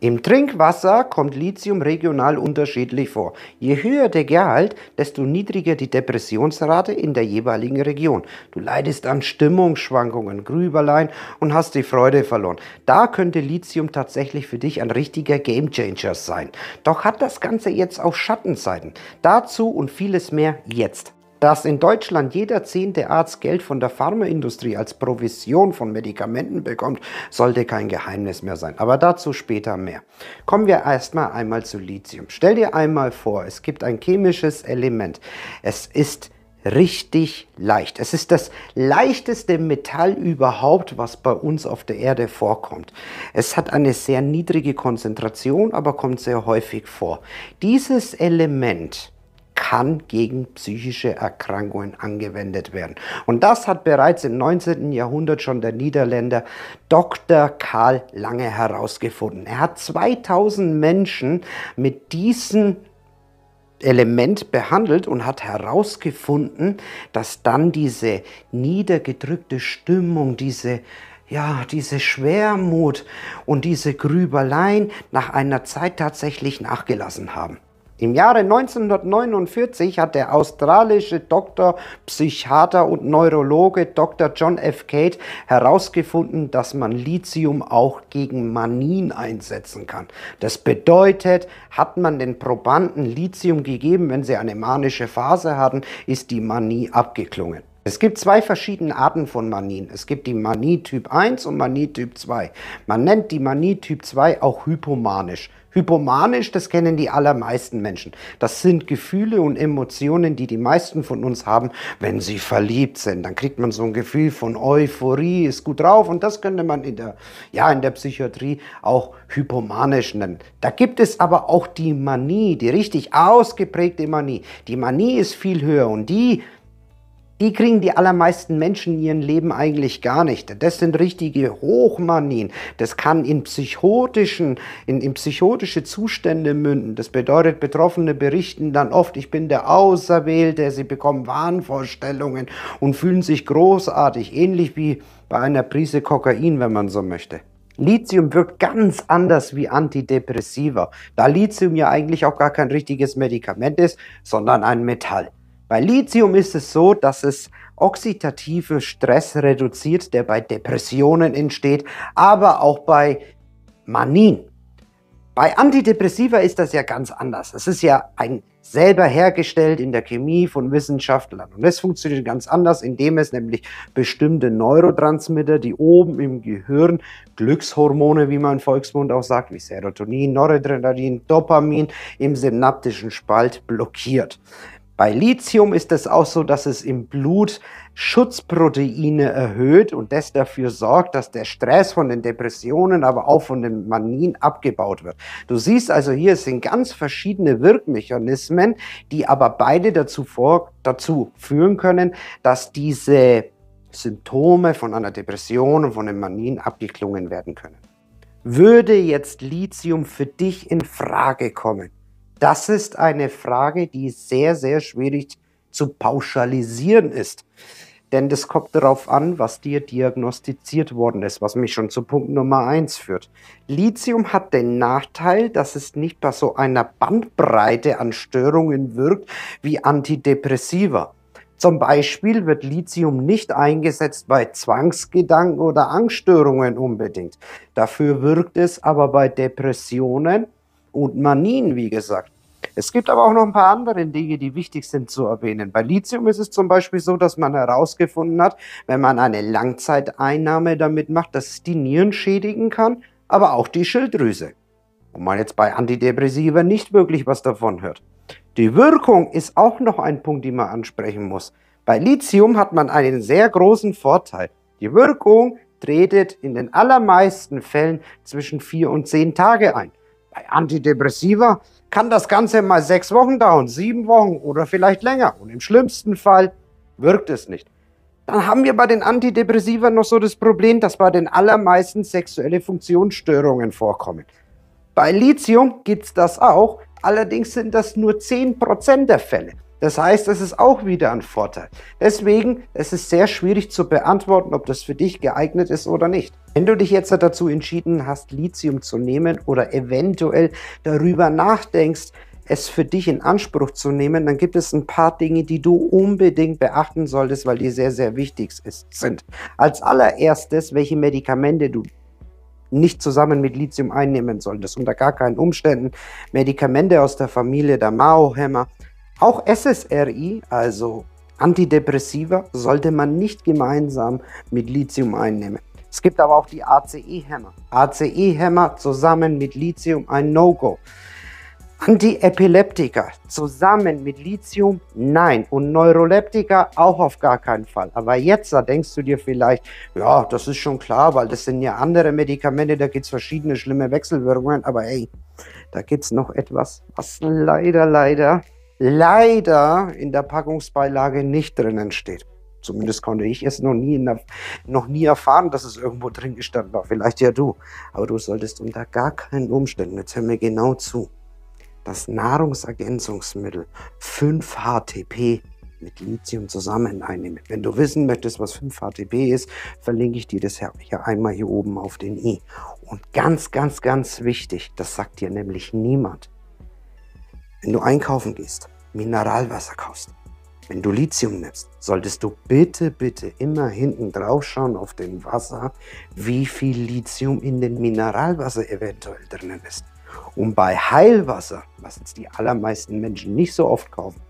Im Trinkwasser kommt Lithium regional unterschiedlich vor. Je höher der Gehalt, desto niedriger die Depressionsrate in der jeweiligen Region. Du leidest an Stimmungsschwankungen, Grüberlein und hast die Freude verloren. Da könnte Lithium tatsächlich für dich ein richtiger Gamechanger sein. Doch hat das Ganze jetzt auch Schattenseiten. Dazu und vieles mehr jetzt. Dass in Deutschland jeder zehnte Arzt Geld von der Pharmaindustrie als Provision von Medikamenten bekommt, sollte kein Geheimnis mehr sein. Aber dazu später mehr. Kommen wir erstmal einmal zu Lithium. Stell dir einmal vor, es gibt ein chemisches Element. Es ist richtig leicht. Es ist das leichteste Metall überhaupt, was bei uns auf der Erde vorkommt. Es hat eine sehr niedrige Konzentration, aber kommt sehr häufig vor. Dieses Element kann gegen psychische Erkrankungen angewendet werden. Und das hat bereits im 19. Jahrhundert schon der Niederländer Dr. Karl Lange herausgefunden. Er hat 2000 Menschen mit diesem Element behandelt und hat herausgefunden, dass dann diese niedergedrückte Stimmung, diese ja, diese Schwermut und diese Grübeleien nach einer Zeit tatsächlich nachgelassen haben. Im Jahre 1949 hat der australische Doktor, Psychiater und Neurologe Dr. John F. Cate herausgefunden, dass man Lithium auch gegen Manien einsetzen kann. Das bedeutet, hat man den Probanden Lithium gegeben, wenn sie eine manische Phase hatten, ist die Manie abgeklungen. Es gibt zwei verschiedene Arten von Manien. Es gibt die Manie Typ 1 und Manie Typ 2. Man nennt die Manie Typ 2 auch hypomanisch. Hypomanisch, das kennen die allermeisten Menschen. Das sind Gefühle und Emotionen, die die meisten von uns haben, wenn sie verliebt sind. Dann kriegt man so ein Gefühl von Euphorie, ist gut drauf und das könnte man in der, ja, in der Psychiatrie auch hypomanisch nennen. Da gibt es aber auch die Manie, die richtig ausgeprägte Manie. Die Manie ist viel höher und die die kriegen die allermeisten Menschen in ihrem Leben eigentlich gar nicht. Das sind richtige Hochmanien. Das kann in psychotischen, in, in psychotische Zustände münden. Das bedeutet, Betroffene berichten dann oft, ich bin der Auserwählte. Sie bekommen Wahnvorstellungen und fühlen sich großartig. Ähnlich wie bei einer Prise Kokain, wenn man so möchte. Lithium wirkt ganz anders wie Antidepressiva, da Lithium ja eigentlich auch gar kein richtiges Medikament ist, sondern ein Metall. Bei Lithium ist es so, dass es oxidative Stress reduziert, der bei Depressionen entsteht, aber auch bei Manin. Bei Antidepressiva ist das ja ganz anders. Es ist ja ein selber hergestellt in der Chemie von Wissenschaftlern. Und es funktioniert ganz anders, indem es nämlich bestimmte Neurotransmitter, die oben im Gehirn, Glückshormone, wie man im Volksmund auch sagt, wie Serotonin, Noradrenalin, Dopamin, im synaptischen Spalt blockiert. Bei Lithium ist es auch so, dass es im Blut Schutzproteine erhöht und das dafür sorgt, dass der Stress von den Depressionen, aber auch von den Manien abgebaut wird. Du siehst also hier, es sind ganz verschiedene Wirkmechanismen, die aber beide dazu, vor, dazu führen können, dass diese Symptome von einer Depression und von den Manien abgeklungen werden können. Würde jetzt Lithium für dich in Frage kommen? Das ist eine Frage, die sehr, sehr schwierig zu pauschalisieren ist. Denn das kommt darauf an, was dir diagnostiziert worden ist, was mich schon zu Punkt Nummer 1 führt. Lithium hat den Nachteil, dass es nicht bei so einer Bandbreite an Störungen wirkt wie Antidepressiva. Zum Beispiel wird Lithium nicht eingesetzt bei Zwangsgedanken oder Angststörungen unbedingt. Dafür wirkt es aber bei Depressionen und Manin, wie gesagt. Es gibt aber auch noch ein paar andere Dinge, die wichtig sind zu erwähnen. Bei Lithium ist es zum Beispiel so, dass man herausgefunden hat, wenn man eine Langzeiteinnahme damit macht, dass es die Nieren schädigen kann, aber auch die Schilddrüse. Und man jetzt bei Antidepressiva nicht wirklich was davon hört. Die Wirkung ist auch noch ein Punkt, den man ansprechen muss. Bei Lithium hat man einen sehr großen Vorteil. Die Wirkung tretet in den allermeisten Fällen zwischen 4 und 10 Tage ein. Antidepressiva, kann das Ganze mal sechs Wochen dauern, sieben Wochen oder vielleicht länger. Und im schlimmsten Fall wirkt es nicht. Dann haben wir bei den Antidepressiva noch so das Problem, dass bei den allermeisten sexuelle Funktionsstörungen vorkommen. Bei Lithium gibt es das auch, allerdings sind das nur 10% der Fälle. Das heißt, es ist auch wieder ein Vorteil. Deswegen es ist es sehr schwierig zu beantworten, ob das für dich geeignet ist oder nicht. Wenn du dich jetzt dazu entschieden hast, Lithium zu nehmen oder eventuell darüber nachdenkst, es für dich in Anspruch zu nehmen, dann gibt es ein paar Dinge, die du unbedingt beachten solltest, weil die sehr, sehr wichtig sind. Als allererstes, welche Medikamente du nicht zusammen mit Lithium einnehmen solltest, unter gar keinen Umständen. Medikamente aus der Familie der Mao-Hämmer, auch SSRI, also Antidepressiva, sollte man nicht gemeinsam mit Lithium einnehmen. Es gibt aber auch die ACE-Hämmer. ACE-Hämmer zusammen mit Lithium ein No-Go. Antiepileptika zusammen mit Lithium nein und Neuroleptika auch auf gar keinen Fall. Aber jetzt, da denkst du dir vielleicht, ja, das ist schon klar, weil das sind ja andere Medikamente, da gibt es verschiedene schlimme Wechselwirkungen, aber hey, da gibt es noch etwas, was leider, leider leider in der Packungsbeilage nicht drinnen steht. Zumindest konnte ich es noch nie, der, noch nie erfahren, dass es irgendwo drin gestanden war. Vielleicht ja du. Aber du solltest unter gar keinen Umständen, jetzt hör mir genau zu, das Nahrungsergänzungsmittel 5-HTP mit Lithium zusammen einnehmen. Wenn du wissen möchtest, was 5-HTP ist, verlinke ich dir das hier einmal hier oben auf den i. Und ganz, ganz, ganz wichtig, das sagt dir nämlich niemand. Wenn du einkaufen gehst, Mineralwasser kaufst, wenn du Lithium nimmst, solltest du bitte, bitte immer hinten drauf schauen auf dem Wasser, wie viel Lithium in dem Mineralwasser eventuell drinnen ist. Und bei Heilwasser, was jetzt die allermeisten Menschen nicht so oft kaufen,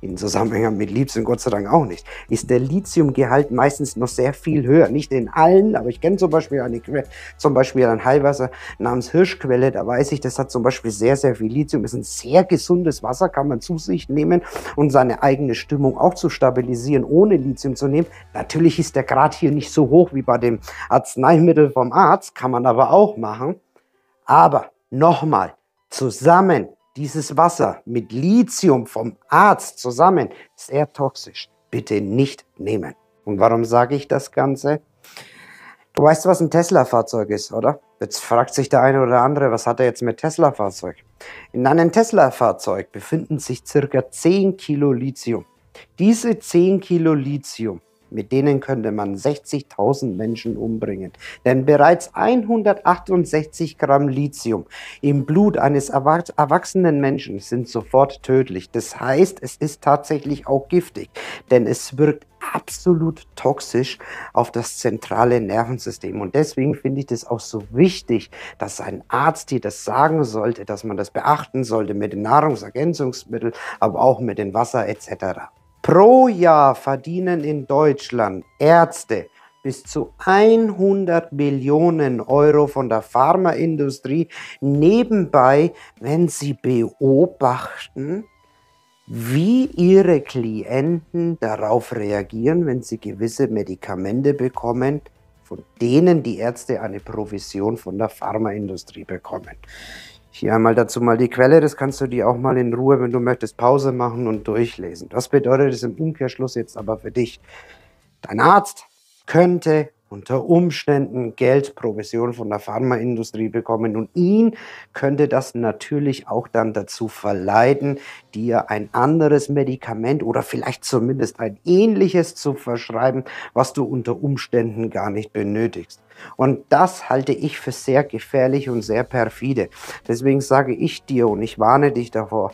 in Zusammenhang mit Lithium Gott sei Dank auch nicht, ist der Lithiumgehalt meistens noch sehr viel höher. Nicht in allen, aber ich kenne zum Beispiel eine Quelle, zum Beispiel ein Heilwasser namens Hirschquelle, da weiß ich, das hat zum Beispiel sehr, sehr viel Lithium, ist ein sehr gesundes Wasser, kann man zu sich nehmen und um seine eigene Stimmung auch zu stabilisieren, ohne Lithium zu nehmen. Natürlich ist der Grad hier nicht so hoch wie bei dem Arzneimittel vom Arzt, kann man aber auch machen. Aber nochmal, zusammen dieses Wasser mit Lithium vom Arzt zusammen sehr toxisch. Bitte nicht nehmen. Und warum sage ich das Ganze? Du weißt, was ein Tesla-Fahrzeug ist, oder? Jetzt fragt sich der eine oder andere, was hat er jetzt mit Tesla-Fahrzeug? In einem Tesla-Fahrzeug befinden sich circa 10 Kilo Lithium. Diese 10 Kilo Lithium mit denen könnte man 60.000 Menschen umbringen. Denn bereits 168 Gramm Lithium im Blut eines erwachsenen Menschen sind sofort tödlich. Das heißt, es ist tatsächlich auch giftig, denn es wirkt absolut toxisch auf das zentrale Nervensystem. Und deswegen finde ich das auch so wichtig, dass ein Arzt dir das sagen sollte, dass man das beachten sollte mit den Nahrungsergänzungsmitteln, aber auch mit dem Wasser etc. Pro Jahr verdienen in Deutschland Ärzte bis zu 100 Millionen Euro von der Pharmaindustrie nebenbei, wenn sie beobachten, wie ihre Klienten darauf reagieren, wenn sie gewisse Medikamente bekommen, von denen die Ärzte eine Provision von der Pharmaindustrie bekommen hier einmal dazu mal die Quelle, das kannst du dir auch mal in Ruhe, wenn du möchtest, Pause machen und durchlesen. Das bedeutet es im Umkehrschluss jetzt aber für dich. Dein Arzt könnte unter Umständen Geldprovision von der Pharmaindustrie bekommen und ihn könnte das natürlich auch dann dazu verleiten, dir ein anderes Medikament oder vielleicht zumindest ein ähnliches zu verschreiben, was du unter Umständen gar nicht benötigst. Und das halte ich für sehr gefährlich und sehr perfide. Deswegen sage ich dir und ich warne dich davor,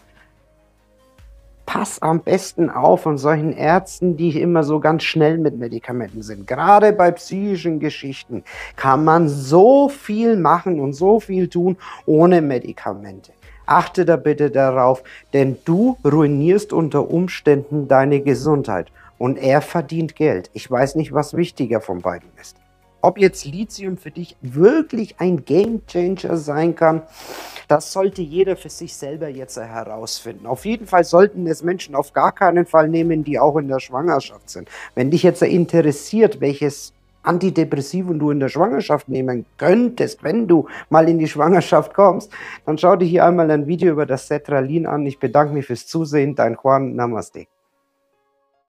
pass am besten auf von solchen Ärzten, die immer so ganz schnell mit Medikamenten sind. Gerade bei psychischen Geschichten kann man so viel machen und so viel tun ohne Medikamente. Achte da bitte darauf, denn du ruinierst unter Umständen deine Gesundheit und er verdient Geld. Ich weiß nicht, was wichtiger von beiden ist. Ob jetzt Lithium für dich wirklich ein Game Changer sein kann, das sollte jeder für sich selber jetzt herausfinden. Auf jeden Fall sollten es Menschen auf gar keinen Fall nehmen, die auch in der Schwangerschaft sind. Wenn dich jetzt interessiert, welches Antidepressiven du in der Schwangerschaft nehmen könntest, wenn du mal in die Schwangerschaft kommst, dann schau dir hier einmal ein Video über das Cetralin an. Ich bedanke mich fürs Zusehen. Dein Juan, Namaste.